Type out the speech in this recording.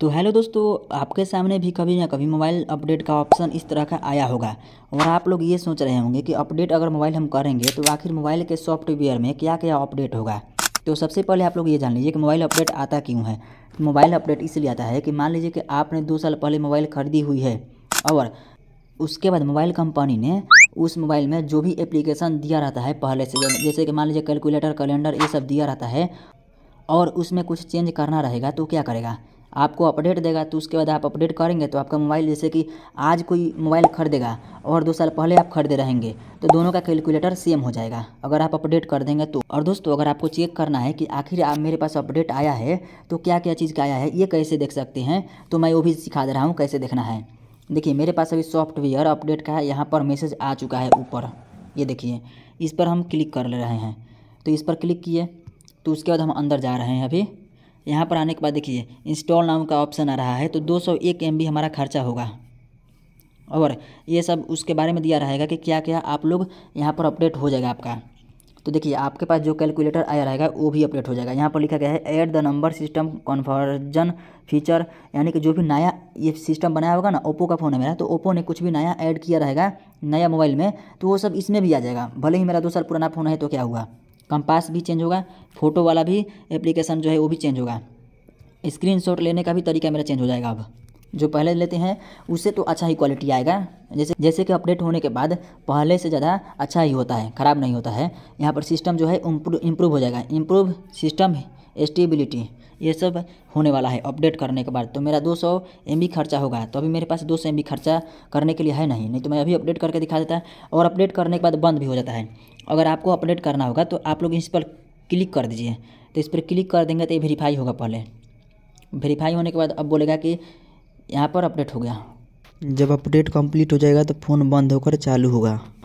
तो हेलो दोस्तों आपके सामने भी कभी ना कभी मोबाइल अपडेट का ऑप्शन इस तरह का आया होगा और आप लोग ये सोच रहे होंगे कि अपडेट अगर मोबाइल हम करेंगे तो आखिर मोबाइल के सॉफ्टवेयर में क्या क्या अपडेट होगा तो सबसे पहले आप लोग ये जान लीजिए कि मोबाइल अपडेट आता क्यों है मोबाइल अपडेट इसलिए आता है कि मान लीजिए कि आपने दो साल पहले मोबाइल खरीदी हुई है और उसके बाद मोबाइल कंपनी ने उस मोबाइल में जो भी एप्लीकेशन दिया रहता है पहले से जैसे कि मान लीजिए कैलकुलेटर कैलेंडर ये सब दिया रहता है और उसमें कुछ चेंज करना रहेगा तो क्या करेगा आपको अपडेट देगा तो उसके बाद आप अपडेट करेंगे तो आपका मोबाइल जैसे कि आज कोई मोबाइल खरीदेगा और दो साल पहले आप खरीदे रहेंगे तो दोनों का कैलकुलेटर सेम हो जाएगा अगर आप अपडेट कर देंगे तो और दोस्तों अगर आपको चेक करना है कि आखिर आप मेरे पास अपडेट आया है तो क्या क्या चीज़ का आया है ये कैसे देख सकते हैं तो मैं वो भी सिखा दे रहा हूँ कैसे देखना है देखिए मेरे पास अभी सॉफ्टवेयर अपडेट का है यहाँ पर मैसेज आ चुका है ऊपर ये देखिए इस पर हम क्लिक कर ले रहे हैं तो इस पर क्लिक किए तो उसके बाद हम अंदर जा रहे हैं अभी यहाँ पर आने के बाद देखिए इंस्टॉल नाम का ऑप्शन आ रहा है तो 201 सौ हमारा खर्चा होगा और ये सब उसके बारे में दिया रहेगा कि क्या क्या आप लोग यहाँ पर अपडेट हो जाएगा आपका तो देखिए आपके पास जो कैलकुलेटर आया रहेगा वो भी अपडेट हो जाएगा यहाँ पर लिखा गया है add the number system conversion feature यानी कि जो भी नया ये सिस्टम बनाया होगा ना ओप्पो का फ़ोन है मेरा तो ओप्पो ने कुछ भी नया ऐड किया रहेगा नया मोबाइल में तो वो सब इसमें भी आ जाएगा भले ही मेरा दो साल पुराना फ़ोन है तो क्या हुआ कंपास भी चेंज होगा फोटो वाला भी एप्लीकेशन जो है वो भी चेंज होगा स्क्रीनशॉट लेने का भी तरीका मेरा चेंज हो जाएगा अब जो पहले लेते हैं उससे तो अच्छा ही क्वालिटी आएगा जैसे जैसे कि अपडेट होने के बाद पहले से ज़्यादा अच्छा ही होता है ख़राब नहीं होता है यहाँ पर सिस्टम जो है इम्प्रूव हो जाएगा इम्प्रूव सिस्टम स्टेबिलिटी ये सब होने वाला है अपडेट करने के बाद तो मेरा दो सौ खर्चा होगा तो अभी मेरे पास दो सौ खर्चा करने के लिए है नहीं नहीं तो मैं अभी अपडेट करके दिखा देता और अपडेट करने के बाद बंद भी हो जाता है अगर आपको अपडेट करना होगा तो आप लोग इस पर क्लिक कर दीजिए तो इस पर क्लिक कर देंगे तो ये वेरीफाई होगा पहले वेरीफाई होने के बाद अब बोलेगा कि यहाँ पर अपडेट हो गया जब अपडेट कंप्लीट हो जाएगा तो फ़ोन बंद होकर चालू होगा